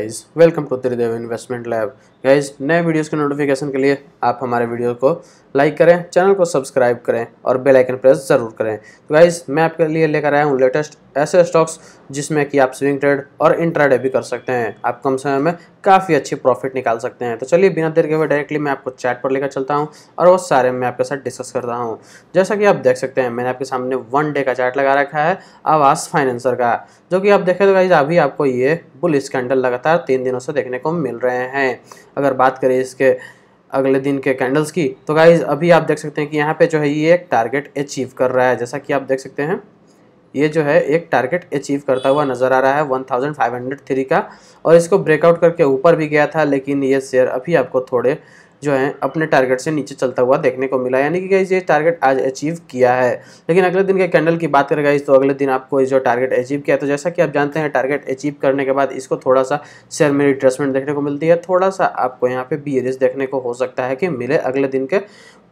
guys welcome to Tridev investment lab guys नए videos के notification के लिए आप हमारे वीडियो को लाइक करें चैनल को सब्सक्राइब करें और बेल आइकन प्रेस जरूर करें तो गाइज मैं आपके लिए लेकर आया हूँ लेटेस्ट ऐसे स्टॉक्स जिसमें कि आप स्विंग ट्रेड और इंट्राडे भी कर सकते हैं आप कम समय में काफ़ी अच्छी प्रॉफिट निकाल सकते हैं तो चलिए बिना देर के हुए डायरेक्टली मैं आपको चैट पर लेकर चलता हूँ और वो सारे मैं आपके साथ डिस्कस करता हूँ जैसा कि आप देख सकते हैं मैंने आपके सामने वन डे का चैट लगा रखा है आवास फाइनेंसर का जो कि आप देखें तो गाइज अभी आपको ये बुल स्कैंडल लगातार तीन दिनों से देखने को मिल रहे हैं अगर बात करें इसके अगले दिन के कैंडल्स की तो गाइज अभी आप देख सकते हैं कि यहाँ पे जो है ये एक टारगेट अचीव कर रहा है जैसा कि आप देख सकते हैं ये जो है एक टारगेट अचीव करता हुआ नज़र आ रहा है 1503 का और इसको ब्रेकआउट करके ऊपर भी गया था लेकिन ये शेयर अभी आपको थोड़े जो है अपने टारगेट से नीचे चलता हुआ देखने को मिला यानी कि गाइज ये टारगेट आज अचीव किया है लेकिन अगले दिन के कैंडल की बात करें इस तो अगले दिन आपको जो टारगेट अचीव किया तो जैसा कि आप जानते हैं टारगेट अचीव करने के बाद इसको थोड़ा सा शेयर में रिट्रेसमेंट देखने को मिलती है थोड़ा सा आपको यहाँ पे बी देखने को हो सकता है कि मिले अगले दिन के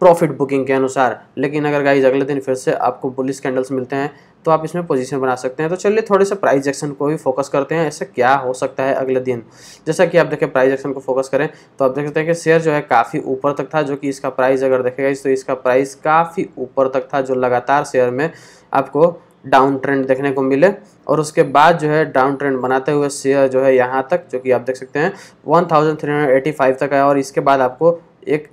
प्रॉफिट बुकिंग के अनुसार लेकिन अगर गाइज अगले दिन फिर से आपको बुलिस कैंडल्स मिलते हैं तो आप इसमें पोजीशन बना सकते हैं तो चलिए थोड़े से प्राइस एक्शन को भी फोकस करते हैं ऐसे क्या हो सकता है अगले दिन जैसा कि आप देखें प्राइस एक्शन को फोकस करें तो आप देख सकते हैं कि शेयर जो है काफ़ी ऊपर तक था जो कि इसका प्राइस अगर देखेगा इस तो इसका प्राइस काफ़ी ऊपर तक था जो लगातार शेयर में आपको डाउन ट्रेंड देखने को मिले और उसके बाद जो है डाउन ट्रेंड बनाते हुए शेयर जो है यहाँ तक जो कि आप देख सकते हैं वन तक आया और इसके बाद आपको एक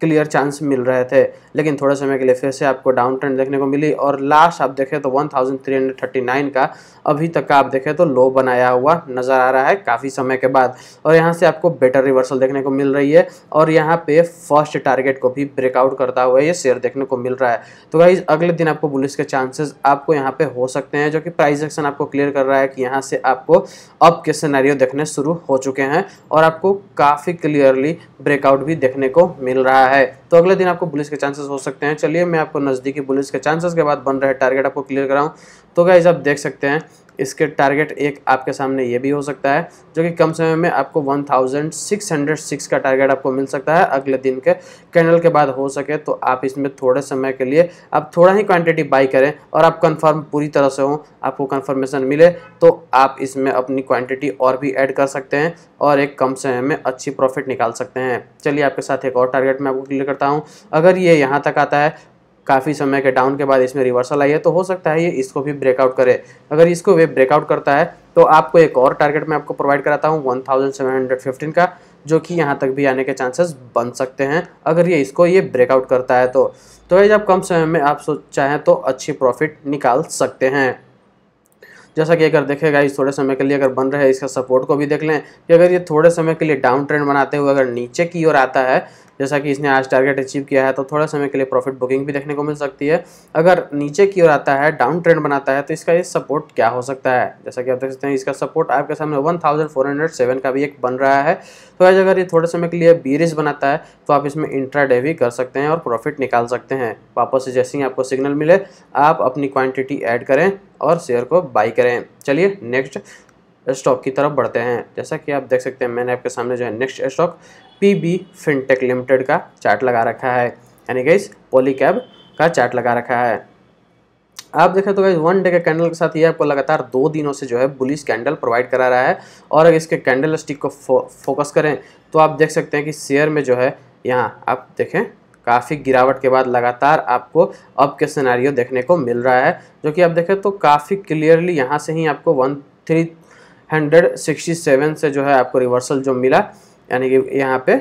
क्लियर चांस मिल रहे थे लेकिन थोड़े समय के लिए फिर से आपको डाउन ट्रेंड देखने को मिली और लास्ट आप देखें तो 1339 का अभी तक का आप देखें तो लो बनाया हुआ नज़र आ रहा है काफ़ी समय के बाद और यहाँ से आपको बेटर रिवर्सल देखने को मिल रही है और यहाँ पे फर्स्ट टारगेट को भी ब्रेकआउट करता हुआ ये शेयर देखने को मिल रहा है तो भाई अगले दिन आपको बुलिस के चांसेस आपको यहाँ पे हो सकते हैं जो कि प्राइस एक्शन आपको क्लियर कर रहा है कि यहाँ से आपको अप के सिनेरियो देखने शुरू हो चुके हैं और आपको काफ़ी क्लियरली ब्रेकआउट भी देखने को मिल रहा है तो अगले दिन आपको बुलिस के चांसेस हो सकते हैं चलिए मैं आपको नज़दीकी बुलिस के चांसेस के बाद बन रहे टारगेट आपको क्लियर कराऊँ तो गाइज आप देख सकते हैं इसके टारगेट एक आपके सामने ये भी हो सकता है जो कि कम समय में आपको 1606 का टारगेट आपको मिल सकता है अगले दिन के कैंडल के बाद हो सके तो आप इसमें थोड़े समय के लिए आप थोड़ा ही क्वांटिटी बाई करें और आप कंफर्म पूरी तरह से हो आपको कंफर्मेशन मिले तो आप इसमें अपनी क्वांटिटी और भी ऐड कर सकते हैं और एक कम समय में अच्छी प्रॉफिट निकाल सकते हैं चलिए आपके साथ एक और टारगेट मैं आपको क्लियर करता हूँ अगर ये यहाँ तक आता है काफ़ी समय के डाउन के बाद इसमें रिवर्सल आई है तो हो सकता है ये इसको भी ब्रेकआउट करे अगर इसको वे ब्रेकआउट करता है तो आपको एक और टारगेट मैं आपको प्रोवाइड कराता हूँ वन का जो कि यहाँ तक भी आने के चांसेस बन सकते हैं अगर ये इसको ये ब्रेकआउट करता है तो तो ये जब कम समय में आप सोच चाहें तो अच्छी प्रॉफिट निकाल सकते हैं जैसा कि अगर देखेगा इस थोड़े समय के लिए अगर बन रहे इसका सपोर्ट को भी देख लें कि अगर ये थोड़े समय के लिए डाउन ट्रेंड बनाते हुए अगर नीचे की ओर आता है जैसा कि इसने आज टारगेट अचीव किया है तो थोड़ा समय के लिए प्रॉफिट बुकिंग भी देखने को मिल सकती है अगर नीचे की ओर आता है डाउन ट्रेंड बनाता है तो इसका ये सपोर्ट क्या हो सकता है जैसा कि आप देख सकते हैं इसका सपोर्ट आपके सामने वन का भी एक बन रहा है तो आज अगर ये थोड़े समय के लिए बीरिज बनाता है तो आप इसमें इंट्राडे भी कर सकते हैं और प्रॉफिट निकाल सकते हैं वापस से जैसे ही आपको सिग्नल मिले आप अपनी क्वांटिटी ऐड करें और शेयर को बाई करें चलिए नेक्स्ट स्टॉक की तरफ बढ़ते हैं जैसा कि आप देख सकते हैं मैंने आपके सामने जो है next stock P B Fintech Limited का चार्ट लगा रखा है यानी गाइज कैब का चार्ट लगा रखा है आप देखें तो गाइज वन डे के कैंडल के साथ ये आपको लगातार दो दिनों से जो है बुलिस कैंडल प्रोवाइड करा रहा है और अगर इसके कैंडल स्टिक को फो, फोकस करें तो आप देख सकते हैं कि शेयर में जो है यहाँ आप देखें काफ़ी गिरावट के बाद लगातार आपको अब के सिनारियों देखने को मिल रहा है जो कि आप देखें तो काफ़ी क्लियरली यहाँ से ही आपको वन थ्री 167 से जो है आपको रिवर्सल जो मिला यानी कि यहाँ पे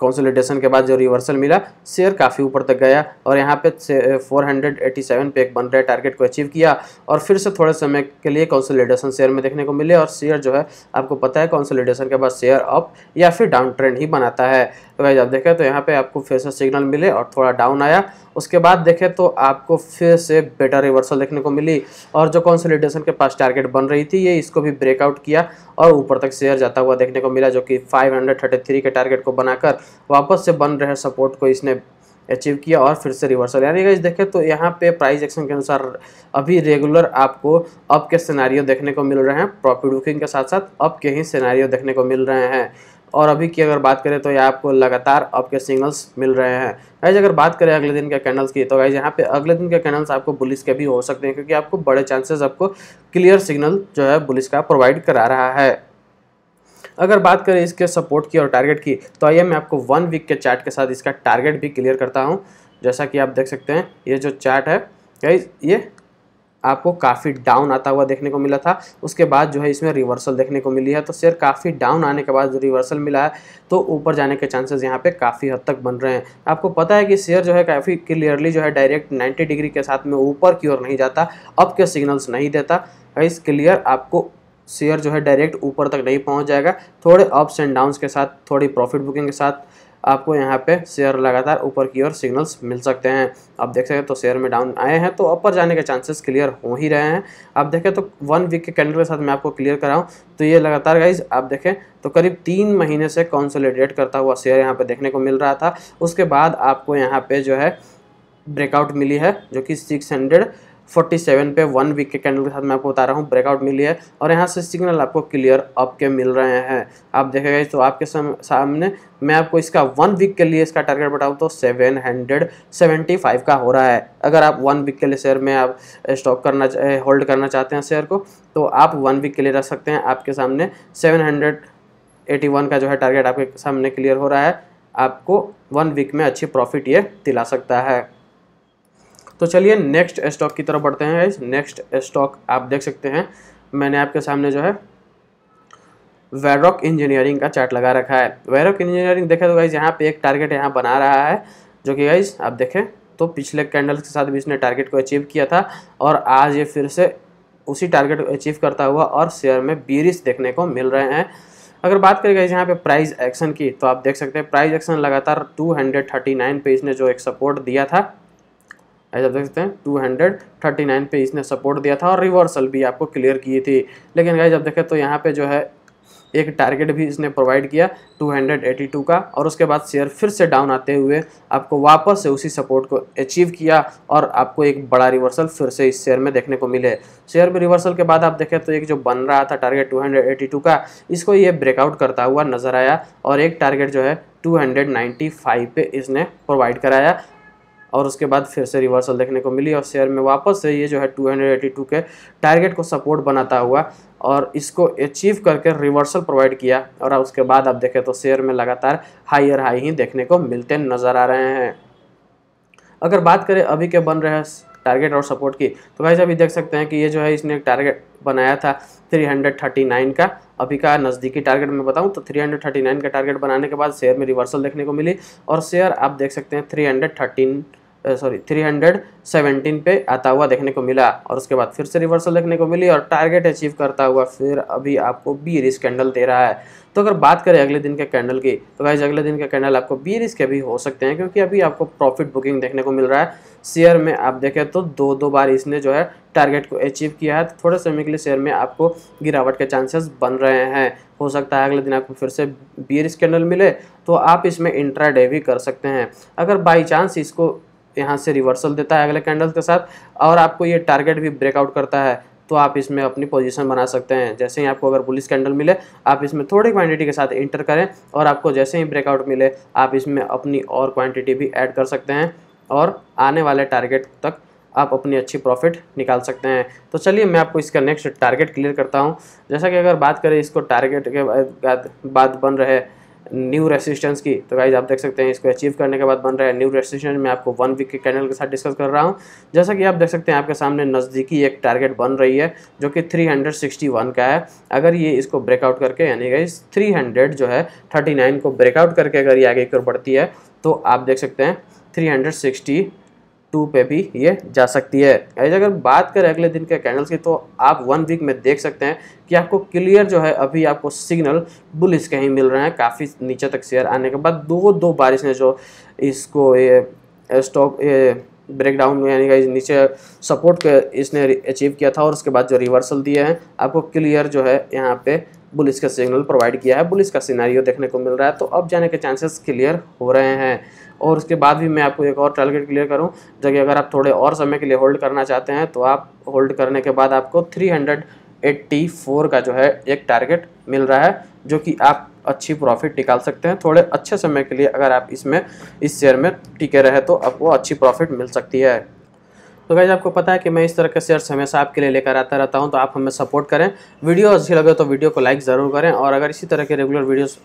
कंसोलिडेशन के बाद जो रिवर्सल मिला शेयर काफ़ी ऊपर तक गया और यहाँ पे 487 पे एक बन रहे टारगेट को अचीव किया और फिर से थोड़े समय के लिए कंसोलिडेशन शेयर में देखने को मिले और शेयर जो है आपको पता है कंसोलिडेशन के बाद शेयर अप या फिर डाउन ट्रेंड ही बनाता है तो भाई आप देखें तो यहाँ पर आपको फिर से सिग्नल मिले और थोड़ा डाउन आया उसके बाद देखें तो आपको फिर से बेटर रिवर्सल देखने को मिली और जो कॉन्सोलिडेशन के पास टारगेट बन रही थी ये इसको भी ब्रेकआउट किया और ऊपर तक शेयर जाता हुआ देखने को मिला जो कि 533 के टारगेट को बनाकर वापस से बन रहे सपोर्ट को इसने अचीव किया और फिर से रिवर्सल यानी गाइज देखें तो यहाँ पे प्राइस एक्शन के अनुसार अभी रेगुलर आपको अप के सिनारियो देखने को मिल रहे हैं प्रॉफिट बुकिंग के साथ साथ अप के ही सिनारियो देखने को मिल रहे हैं और अभी की अगर बात करें तो ये आपको लगातार आपके सिग्नल्स मिल रहे हैं गाइज अगर बात करें अगले दिन के कैंडल्स की तो गाइज यहाँ पे अगले दिन के कैंडल्स आपको बुलिस के भी हो सकते हैं क्योंकि आपको बड़े चांसेस आपको क्लियर सिग्नल जो है बुलिस का प्रोवाइड करा रहा है अगर बात करें इसके सपोर्ट की और टारगेट की तो आइए मैं आपको वन वीक के चार्ट के साथ इसका टारगेट भी क्लियर करता हूँ जैसा कि आप देख सकते हैं ये जो चार्ट है गाइज ये आपको काफ़ी डाउन आता हुआ देखने को मिला था उसके बाद जो है इसमें रिवर्सल देखने को मिली है तो शेयर काफ़ी डाउन आने के बाद जो रिवर्सल मिला है तो ऊपर जाने के चांसेस यहाँ पे काफ़ी हद तक बन रहे हैं आपको पता है कि शेयर जो है काफ़ी क्लियरली जो है डायरेक्ट नाइन्टी डिग्री के साथ में ऊपर की ओर नहीं जाता अप के सिग्नल्स नहीं देता इस क्लियर आपको शेयर जो है डायरेक्ट ऊपर तक नहीं पहुंच जाएगा थोड़े अप्स एंड डाउन्स के साथ थोड़ी प्रॉफिट बुकिंग के साथ आपको यहाँ पे शेयर लगातार ऊपर की ओर सिग्नल्स मिल सकते हैं आप देख सकते हैं तो शेयर में डाउन आए हैं तो ऊपर जाने के चांसेस क्लियर हो ही रहे हैं आप देखें तो वन वीक के कैंडल के साथ मैं आपको क्लियर कराऊँ तो ये लगातार गाइज आप देखें तो करीब तीन महीने से कॉन्सोलीडेट करता हुआ शेयर यहाँ पर देखने को मिल रहा था उसके बाद आपको यहाँ पर जो है ब्रेकआउट मिली है जो कि सिक्स हंड्रेड 47 पे वन वीक के कैंडल के साथ मैं आपको बता रहा हूँ ब्रेकआउट मिली है और यहाँ से सिग्नल आपको क्लियर अप के मिल रहे हैं आप देखेगा तो आपके सामने मैं आपको इसका वन वीक के लिए इसका टारगेट बताऊँ तो 775 का हो रहा है अगर आप वन वीक के लिए शेयर में आप स्टॉक eh, करना होल्ड eh, करना चाहते हैं शेयर को तो आप वन वीक के लिए रख सकते हैं आपके सामने वन का जो है टारगेट आपके सामने क्लियर हो रहा है आपको वन वीक में अच्छी प्रॉफिट ये दिला सकता है तो चलिए नेक्स्ट स्टॉक की तरफ बढ़ते हैं नेक्स्ट स्टॉक आप देख सकते हैं मैंने आपके सामने जो है वेरॉक इंजीनियरिंग का चार्ट लगा रखा है वेरॉक इंजीनियरिंग देखें तो गाइज यहाँ पे एक टारगेट यहाँ बना रहा है जो कि गाइज आप देखें तो पिछले कैंडल्स के साथ भी इसने टारगेट को अचीव किया था और आज ये फिर से उसी टारगेट को अचीव करता हुआ और शेयर में बीरिस देखने को मिल रहे हैं अगर बात करें गाइज यहाँ पे प्राइस एक्शन की तो आप देख सकते हैं प्राइस एक्शन लगातार 239 पे इसने जो एक सपोर्ट दिया था ऐसा देख सकते हैं 239 पे इसने सपोर्ट दिया था और रिवर्सल भी आपको क्लियर किए थे लेकिन गाइज जब देखें तो यहाँ पे जो है एक टारगेट भी इसने प्रोवाइड किया 282 का और उसके बाद शेयर फिर से डाउन आते हुए आपको वापस से उसी सपोर्ट को अचीव किया और आपको एक बड़ा रिवर्सल फिर से इस शेयर में देखने को मिले शेयर में रिवर्सल के बाद आप देखें तो एक जो बन रहा था टारगेट 282 का इसको ये ब्रेकआउट करता हुआ नजर आया और एक टारगेट जो है 295 पे इसने प्रोवाइड कराया और उसके बाद फिर से रिवर्सल देखने को मिली और शेयर में वापस से ये जो है 282 के टारगेट को सपोर्ट बनाता हुआ और इसको अचीव करके रिवर्सल प्रोवाइड किया और उसके बाद आप देखें तो शेयर में लगातार हाइयर हाई ही देखने को मिलते नज़र आ रहे हैं अगर बात करें अभी के बन रहे टारगेट और सपोर्ट की तो भाई अभी देख सकते हैं कि ये जो है इसने एक टारगेट बनाया था 339 का अभी का नज़दीकी टारगेट मैं बताऊं तो 339 का टारगेट बनाने के बाद शेयर में रिवर्सल देखने को मिली और शेयर आप देख सकते हैं 313 सॉरी 317 पे आता हुआ देखने को मिला और उसके बाद फिर से रिवर्सल देखने को मिली और टारगेट अचीव करता हुआ फिर अभी आपको बी रिस्क कैंडल दे रहा है तो अगर बात करें अगले दिन के कैंडल की तो भाई अगले दिन के कैंडल आपको बी रिस्क के भी हो सकते हैं क्योंकि अभी आपको प्रॉफिट बुकिंग देखने को मिल रहा है शेयर में आप देखें तो दो दो बार इसने जो है टारगेट को अचीव किया है तो थोड़े समय के लिए शेयर में आपको गिरावट के चांसेस बन रहे हैं हो सकता है अगले दिन आपको फिर से बी रिस्क कैंडल मिले तो आप इसमें इंट्राडे भी कर सकते हैं अगर बाई चांस इसको यहाँ से रिवर्सल देता है अगले कैंडल के साथ और आपको ये टारगेट भी ब्रेकआउट करता है तो आप इसमें अपनी पोजीशन बना सकते हैं जैसे ही आपको अगर बुलिस कैंडल मिले आप इसमें थोड़ी क्वांटिटी के साथ इंटर करें और आपको जैसे ही ब्रेकआउट मिले आप इसमें अपनी और क्वांटिटी भी ऐड कर सकते हैं और आने वाले टारगेट तक आप अपनी अच्छी प्रॉफिट निकाल सकते हैं तो चलिए मैं आपको इसका नेक्स्ट टारगेट क्लियर करता हूँ जैसा कि अगर बात करें इसको टारगेट के बाद बन रहे न्यू रेसिस्टेंस की तो गाइज आप देख सकते हैं इसको अचीव करने के बाद बन रहा है न्यू रेसिस्टेंस मैं आपको वन वीक के कैंडल के साथ डिस्कस कर रहा हूँ जैसा कि आप देख सकते हैं आपके सामने नज़दीकी एक टारगेट बन रही है जो कि 361 का है अगर ये इसको ब्रेकआउट करके यानी गाइज 300 जो है 39 को ब्रेकआउट करके अगर ये आगे की ओर बढ़ती है तो आप देख सकते हैं थ्री टू पे भी ये जा सकती है ऐसे अगर बात करें अगले दिन के कैंडल्स की तो आप वन वीक में देख सकते हैं कि आपको क्लियर जो है अभी आपको सिग्नल बुलिस कहीं मिल रहे हैं काफ़ी नीचे तक शेयर आने के बाद दो दो बारिश ने जो इसको ये स्टॉक ब्रेकडाउन में यानी कि नीचे सपोर्ट के इसने अचीव किया था और उसके बाद जो रिवर्सल दिए हैं आपको क्लियर जो है यहाँ पे बुलिस का सिग्नल प्रोवाइड किया है बुलिस का सिनारियो देखने को मिल रहा है तो अब जाने के चांसेस क्लियर हो रहे हैं और उसके बाद भी मैं आपको एक और टारगेट क्लियर करूँ जो कि अगर आप थोड़े और समय के लिए होल्ड करना चाहते हैं तो आप होल्ड करने के बाद आपको थ्री एट्टी फोर का जो है एक टारगेट मिल रहा है जो कि आप अच्छी प्रॉफिट निकाल सकते हैं थोड़े अच्छे समय के लिए अगर आप इसमें इस शेयर में टिके रहे तो आपको अच्छी प्रॉफिट मिल सकती है तो भाई आपको पता है कि मैं इस तरह के शेयर्स हमेशा आपके लिए लेकर आता रहता हूं तो आप हमें सपोर्ट करें वीडियो अच्छी लगे तो वीडियो को लाइक ज़रूर करें और अगर इसी तरह के रेगुलर वीडियोज़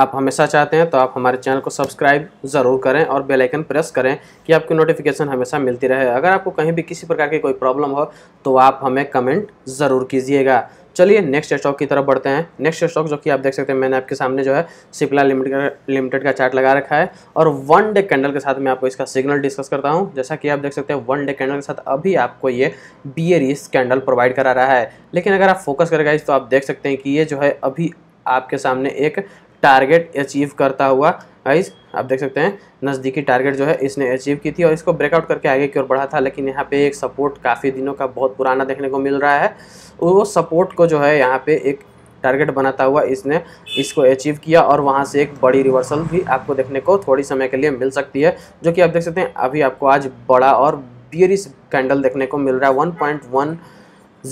आप हमेशा चाहते हैं तो आप हमारे चैनल को सब्सक्राइब ज़रूर करें और बेल आइकन प्रेस करें कि आपकी नोटिफिकेशन हमेशा मिलती रहे अगर आपको कहीं भी किसी प्रकार की कोई प्रॉब्लम हो तो आप हमें कमेंट ज़रूर कीजिएगा चलिए नेक्स्ट स्टॉक की तरफ बढ़ते हैं नेक्स्ट स्टॉक जो कि आप देख सकते हैं मैंने आपके सामने जो है सिप्ला लिमिटेड लिमिटेड का चार्ट लगा रखा है और वन डे कैंडल के साथ मैं आपको इसका सिग्नल डिस्कस करता हूं जैसा कि आप देख सकते हैं वन डे कैंडल के साथ अभी आपको ये बियरिस कैंडल प्रोवाइड करा रहा है लेकिन अगर आप फोकस करेगा इस तो आप देख सकते हैं कि ये जो है अभी आपके सामने एक टारगेट अचीव करता हुआ गाइज आप देख सकते हैं नज़दीकी टारगेट जो है इसने अचीव की थी और इसको ब्रेकआउट करके आगे की ओर बढ़ा था लेकिन यहाँ पे एक सपोर्ट काफ़ी दिनों का बहुत पुराना देखने को मिल रहा है वो सपोर्ट को जो है यहाँ पे एक टारगेट बनाता हुआ इसने इसको अचीव किया और वहाँ से एक बड़ी रिवर्सल भी आपको देखने को थोड़ी समय के लिए मिल सकती है जो कि आप देख सकते हैं अभी आपको आज बड़ा और बियरिस कैंडल देखने को मिल रहा है वन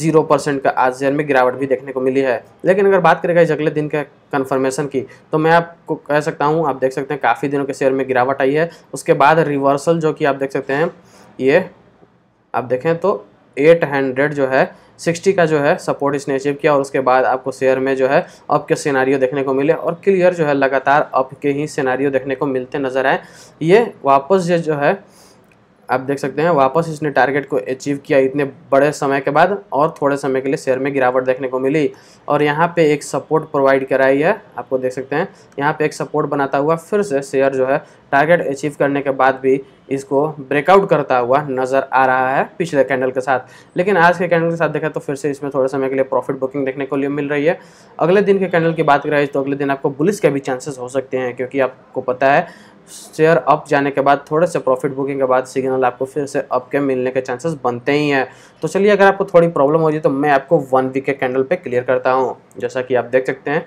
जीरो परसेंट का आज शेयर में गिरावट भी देखने को मिली है लेकिन अगर बात करेगा इस अगले दिन का कन्फर्मेशन की तो मैं आपको कह सकता हूँ आप देख सकते हैं काफ़ी दिनों के शेयर में गिरावट आई है उसके बाद रिवर्सल जो कि आप देख सकते हैं ये आप देखें तो 800 जो है 60 का जो है सपोर्ट इसने अचीव किया और उसके बाद आपको शेयर में जो है अप के सिनारियो देखने को मिले और क्लियर जो है लगातार अप के ही सिनारियो देखने को मिलते नज़र आए ये वापस ये जो है आप देख सकते हैं वापस इसने टारगेट को अचीव किया इतने बड़े समय के बाद और थोड़े समय के लिए शेयर में गिरावट देखने को मिली और यहाँ पे एक सपोर्ट प्रोवाइड कराई है आपको देख सकते हैं यहाँ पे एक सपोर्ट बनाता हुआ फिर से शेयर जो है टारगेट अचीव करने के बाद भी इसको ब्रेकआउट करता हुआ नज़र आ रहा है पिछले कैंडल के साथ लेकिन आज के कैंडल के साथ देखा तो फिर से इसमें थोड़े समय के लिए प्रॉफिट बुकिंग देखने को लिए मिल रही है अगले दिन के कैंडल की बात कराई तो अगले दिन आपको बुलिस के भी चांसेस हो सकते हैं क्योंकि आपको पता है शेयर अप जाने के बाद थोड़े से प्रॉफिट बुकिंग के बाद सिग्नल आपको फिर से अप के मिलने के चांसेस बनते ही हैं तो चलिए अगर आपको थोड़ी प्रॉब्लम हो रही तो मैं आपको वन वीक के कैंडल पे क्लियर करता हूँ जैसा कि आप देख सकते हैं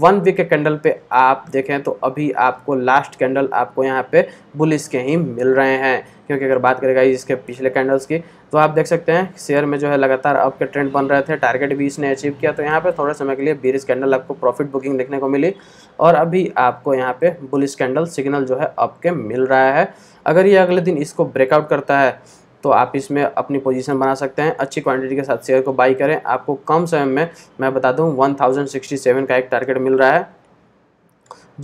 वन वीक के कैंडल पे आप देखें तो अभी आपको लास्ट कैंडल आपको यहाँ पे बुलिस के ही मिल रहे हैं क्योंकि अगर बात करेगा इसके पिछले कैंडल्स की तो आप देख सकते हैं शेयर में जो है लगातार अप के ट्रेंड बन रहे थे टारगेट भी इसने अचीव किया तो यहाँ पे थोड़े समय के लिए बीरिस कैंडल आपको प्रॉफिट बुकिंग देखने को मिली और अभी आपको यहाँ पे बुलिस कैंडल सिग्नल जो है अप के मिल रहा है अगर ये अगले दिन इसको ब्रेकआउट करता है तो आप इसमें अपनी पोजीशन बना सकते हैं अच्छी क्वांटिटी के साथ शेयर को बाई करें आपको कम समय में मैं बता दूं 1067 का एक टारगेट मिल रहा है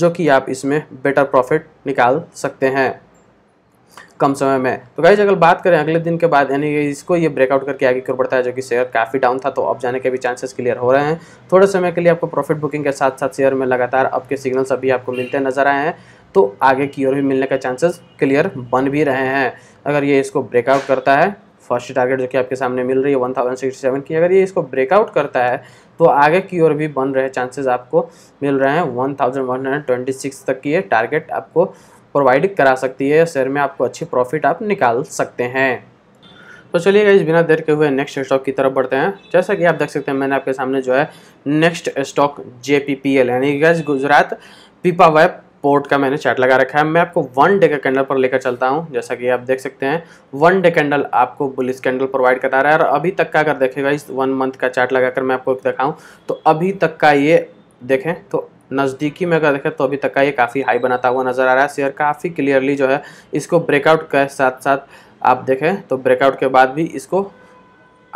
जो कि आप इसमें बेटर प्रॉफिट निकाल सकते हैं कम समय में तो गाइज अगर बात करें अगले दिन के बाद यानी इसको ये ब्रेकआउट करके आगे क्यों बढ़ता है जो कि शेयर काफ़ी डाउन था तो अब जाने के भी चांसेस क्लियर हो रहे हैं थोड़े समय के लिए आपको प्रॉफिट बुकिंग के साथ साथ शेयर में लगातार अब के सिग्नल्स अभी आपको मिलते नजर आए हैं तो आगे की ओर भी मिलने का चांसेस क्लियर बन भी रहे हैं अगर ये इसको ब्रेकआउट करता है फर्स्ट टारगेट जो कि आपके सामने मिल रही है वन थाउजेंड सिक्सटी सेवन की अगर ये इसको ब्रेकआउट करता है तो आगे की ओर भी बन रहे चांसेस आपको मिल रहे हैं one thousand one hundred twenty six तक की ये टारगेट आपको प्रोवाइड करा सकती है या शेयर में आपको अच्छी प्रॉफिट आप निकाल सकते हैं तो चलिए इस बिना देर के हुए नेक्स्ट स्टॉक की तरफ बढ़ते हैं जैसा कि आप देख सकते हैं मैंने आपके सामने जो है नेक्स्ट स्टॉक जे यानी गैस गुजरात पीपा वेब पोर्ट का मैंने चैट लगा रखा है मैं आपको वन डे का कैंडल पर लेकर चलता हूं जैसा कि आप देख सकते हैं वन डे कैंडल आपको बुलिस कैंडल प्रोवाइड करा रहा है और अभी तक का अगर देखेगा इस वन मंथ का चार्ट लगाकर मैं आपको दिखाऊं तो अभी तक का ये देखें तो नज़दीकी में अगर देखें तो अभी तक का ये काफ़ी हाई बनाता हुआ नज़र आ रहा है शेयर काफ़ी क्लियरली जो है इसको ब्रेकआउट के साथ साथ आप देखें तो ब्रेकआउट के बाद भी इसको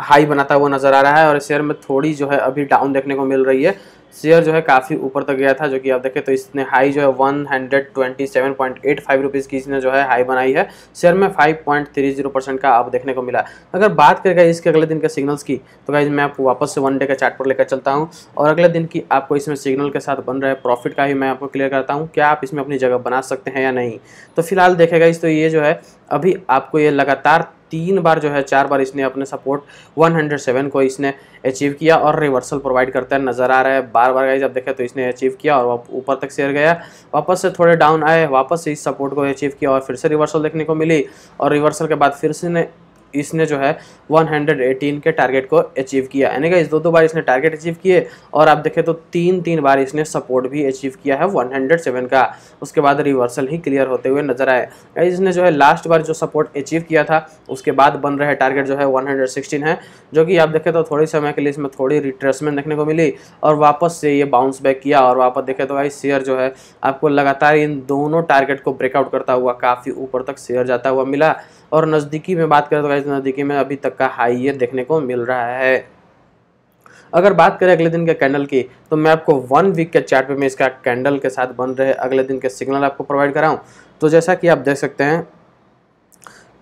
हाई बनाता हुआ नज़र आ रहा है और शेयर में थोड़ी जो है अभी डाउन देखने को मिल रही है शेयर जो है काफ़ी ऊपर तक गया था जो कि आप देखें तो इसने हाई जो है one hundred twenty seven point eight five rupees की इसने जो है हाई बनाई है शेयर में five point three zero percent का आप देखने को मिला अगर बात करेगा इसके अगले दिन के सिग्नल्स की तो गाइज मैं आपको वापस से वन डे का चार्ट पर लेकर चलता हूँ और अगले दिन की आपको इसमें सिग्नल के साथ बन रहे प्रॉफिट का ही मैं आपको क्लियर करता हूँ क्या आप इसमें अपनी जगह बना सकते हैं या नहीं तो फिलहाल देखेगा इस तो ये जो है अभी आपको ये लगातार तीन बार जो है चार बार इसने अपने सपोर्ट 107 को इसने अचीव किया और रिवर्सल प्रोवाइड करता है नज़र आ रहा है बार बार गाइज जब देखें तो इसने अचीव किया और ऊपर तक शेयर गया वापस से थोड़े डाउन आए वापस से इस सपोर्ट को अचीव किया और फिर से रिवर्सल देखने को मिली और रिवर्सल के बाद फिर से इसने जो है 118 के टारगेट को अचीव किया यानी कि इस दो दो बार इसने टारगेट अचीव किए और आप देखें तो तीन तीन बार इसने सपोर्ट भी अचीव किया है 107 का उसके बाद रिवर्सल ही क्लियर होते हुए नजर आए इसने जो है लास्ट बार जो सपोर्ट अचीव किया था उसके बाद बन रहे टारगेट जो है वन है जो कि आप देखें तो थोड़ी समय के लिए इसमें थोड़ी रिट्रेसमेंट देखने को मिली और वापस से ये बाउंस बैक किया और वापस देखें तो भाई शेयर जो है आपको लगातार इन दोनों टारगेट को ब्रेकआउट करता हुआ काफ़ी ऊपर तक शेयर जाता हुआ मिला और नज़दीकी में बात करें तो गाइज नज़दीकी में अभी तक का हाई ये देखने को मिल रहा है अगर बात करें अगले दिन के कैंडल की तो मैं आपको वन वीक के चार्ट पे मैं इसका कैंडल के साथ बन रहे अगले दिन के सिग्नल आपको प्रोवाइड कराऊं तो जैसा कि आप देख सकते हैं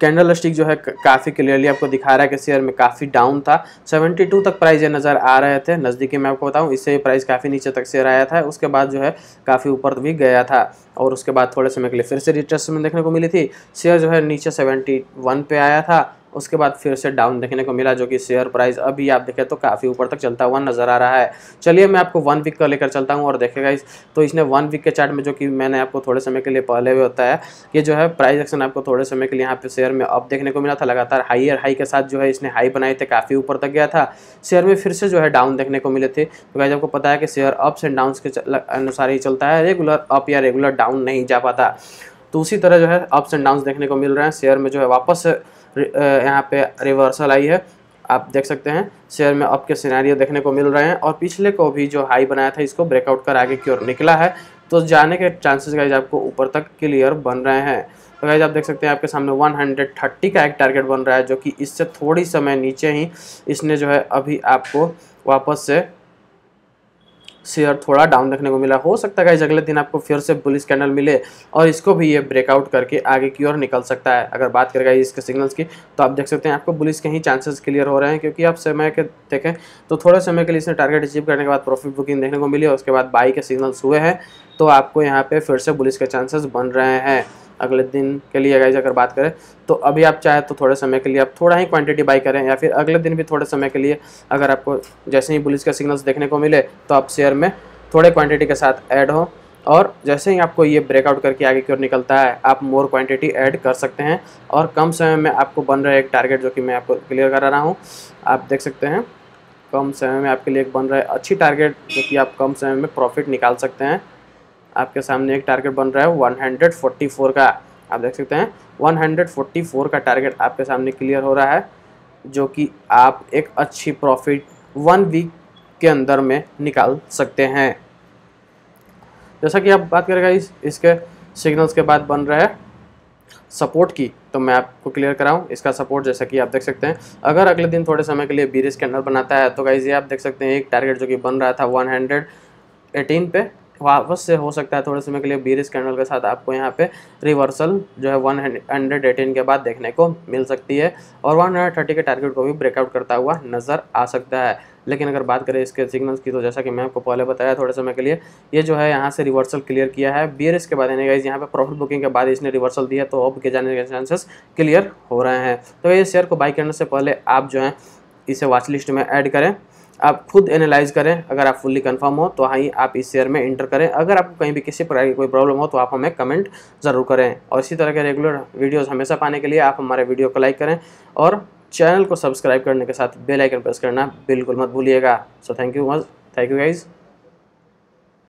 कैंडल स्टिक जो है काफ़ी क्लियरली आपको दिखा रहा है कि शेयर में काफ़ी डाउन था 72 तक प्राइस ये नज़र आ रहे थे नज़दीकी मैं आपको बताऊँ इससे प्राइस काफ़ी नीचे तक शेयर आया था उसके बाद जो है काफ़ी ऊपर भी गया था और उसके बाद थोड़े समय के लिए फिर से रिटर्स में देखने को मिली थी शेयर जो है नीचे सेवेंटी पे आया था उसके बाद फिर से डाउन देखने को मिला जो कि शेयर प्राइस अभी आप देखें तो काफ़ी ऊपर तक चलता हुआ नजर आ रहा है चलिए मैं आपको वन वीक का लेकर चलता हूँ और देखेगा इस तो इसने वन वीक के चार्ट में जो कि मैंने आपको थोड़े समय के लिए पहले हुए होता है ये जो है प्राइस एक्शन आपको थोड़े समय के लिए यहाँ पे शेयर में अप देखने को मिला था लगातार हाइयर हाई के साथ जो है इसने हाई बनाए थे काफ़ी ऊपर तक गया था शेयर में फिर से जो है डाउन देखने को मिले थे तो गाइज आपको पता है कि शेयर अप्स एंड डाउन के अनुसार ही चलता है रेगुलर अप या रेगुलर डाउन नहीं जा पाता तो उसी तरह जो है अप्स एंड डाउन देखने को मिल रहे हैं शेयर में जो है वापस यहाँ पे रिवर्सल आई है आप देख सकते हैं शेयर में अब के सिनेरियो देखने को मिल रहे हैं और पिछले को भी जो हाई बनाया था इसको ब्रेकआउट कर आगे की ओर निकला है तो जाने के चांसेस गाइज आपको ऊपर तक क्लियर बन रहे हैं तो गाइज आप देख सकते हैं आपके सामने 130 का एक टारगेट बन रहा है जो कि इससे थोड़ी समय नीचे ही इसने जो है अभी आपको वापस से शेयर थोड़ा डाउन देखने को मिला हो सकता है अगले दिन आपको फिर से बुलिस कैंडल मिले और इसको भी ये ब्रेकआउट करके आगे की ओर निकल सकता है अगर बात करेगा इसके सिग्नल्स की तो आप देख सकते हैं आपको बुलिस के ही चांसेस क्लियर हो रहे हैं क्योंकि आप समय के देखें तो थोड़े समय के लिए इसने टारगेट अचीव करने के बाद प्रॉफिट बुकिंग देखने को मिली और उसके बाद बाई के सिग्नल्स हुए हैं तो आपको यहाँ पर फिर से बुलिस के चांसेस बन रहे हैं अगले दिन के लिए गाइज अगर बात करें तो अभी आप चाहे तो थोड़े समय के लिए आप थोड़ा ही क्वांटिटी बाई करें या फिर अगले दिन भी थोड़े समय के लिए अगर आपको जैसे ही पुलिस का सिग्नल्स देखने को मिले तो आप शेयर में थोड़े क्वांटिटी के साथ ऐड हो और जैसे ही आपको ये ब्रेकआउट करके आगे की ओर निकलता है आप मोर क्वांटिटी ऐड कर सकते हैं और कम समय में आपको बन रहा है एक टारगेट जो कि मैं आपको क्लियर करा रहा हूँ आप देख सकते हैं कम समय में आपके लिए एक बन रहा है अच्छी टारगेट जो कि आप कम समय में प्रॉफिट निकाल सकते हैं आपके सामने एक टारगेट बन रहा है 144 का आप देख सकते हैं 144 का टारगेट आपके सामने क्लियर हो रहा है जो कि आप एक अच्छी प्रॉफिट वन वीक के अंदर में निकाल सकते हैं जैसा कि आप बात करेगा इस इसके सिग्नल्स के बाद बन रहा है सपोर्ट की तो मैं आपको क्लियर कराऊं इसका सपोर्ट जैसा कि आप देख सकते हैं अगर अगले दिन थोड़े समय के लिए बीरिस कैंडल बनाता है तो गाइज ये आप देख सकते हैं एक टारगेट जो कि बन रहा था 118 पे वापस से हो सकता है थोड़े समय के लिए बीर स्कैंडल के साथ आपको यहाँ पे रिवर्सल जो है वन हंड्रेड एटीन के बाद देखने को मिल सकती है और वन हंड्रेड थर्टी के टारगेट को भी ब्रेकआउट करता हुआ नज़र आ सकता है लेकिन अगर बात करें इसके सिग्नल्स की तो जैसा कि मैं आपको पहले बताया थोड़े समय के लिए ये जो है यहाँ से रिवर्सल क्लियर किया है एस के बाद यानी गाइज यहाँ पे प्रॉफिट बुकिंग के बाद इसने रिवर्सल दिया तो अब के जाने के चांसेस क्लियर हो रहे हैं तो ये शेयर को बाई करने से पहले आप जो है इसे वॉच लिस्ट में ऐड करें आप खुद एनालाइज करें अगर आप फुल्ली कंफर्म हो तो हाँ आप इस शेयर में इंटर करें अगर आपको कहीं भी किसी प्रकार की कोई प्रॉब्लम हो तो आप हमें कमेंट ज़रूर करें और इसी तरह के रेगुलर वीडियोस हमेशा पाने के लिए आप हमारे वीडियो को लाइक करें और चैनल को सब्सक्राइब करने के साथ बेलाइकन प्रेस करना बिल्कुल मत भूलिएगा so thank you much thank you guys